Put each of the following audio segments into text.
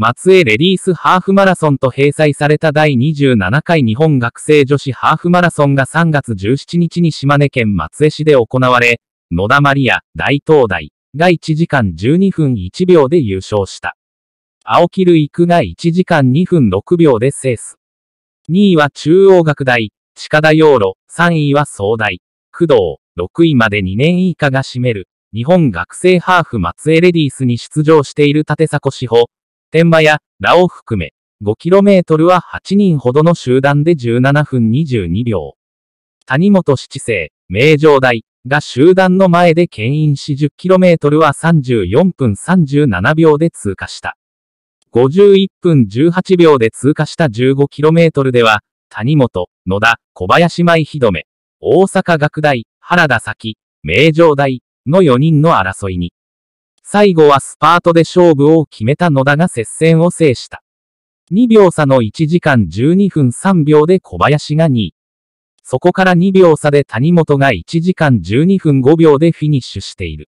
松江レディースハーフマラソンと閉催された第27回日本学生女子ハーフマラソンが3月17日に島根県松江市で行われ、野田マリア、大東大が1時間12分1秒で優勝した。青木るいくが1時間2分6秒で制す。2位は中央学大、近田洋路、3位は総大、工藤、6位まで2年以下が占める、日本学生ハーフ松江レディースに出場している立迫志保、天馬や、ラを含め、5km は8人ほどの集団で17分22秒。谷本七世、名城大が集団の前で牽引し 10km は34分37秒で通過した。51分18秒で通過した 15km では、谷本、野田、小林舞どめ、大阪学大、原田咲、名城大の4人の争いに、最後はスパートで勝負を決めた野田が接戦を制した。2秒差の1時間12分3秒で小林が2位。そこから2秒差で谷本が1時間12分5秒でフィニッシュしている。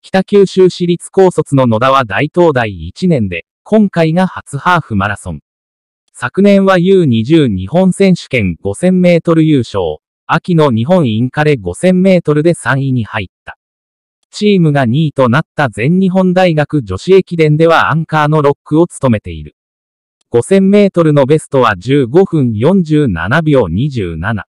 北九州市立高卒の野田は大東大1年で、今回が初ハーフマラソン。昨年は U20 日本選手権5000メートル優勝、秋の日本インカレ5000メートルで3位に入った。チームが2位となった全日本大学女子駅伝ではアンカーのロックを務めている。5000メートルのベストは15分47秒27。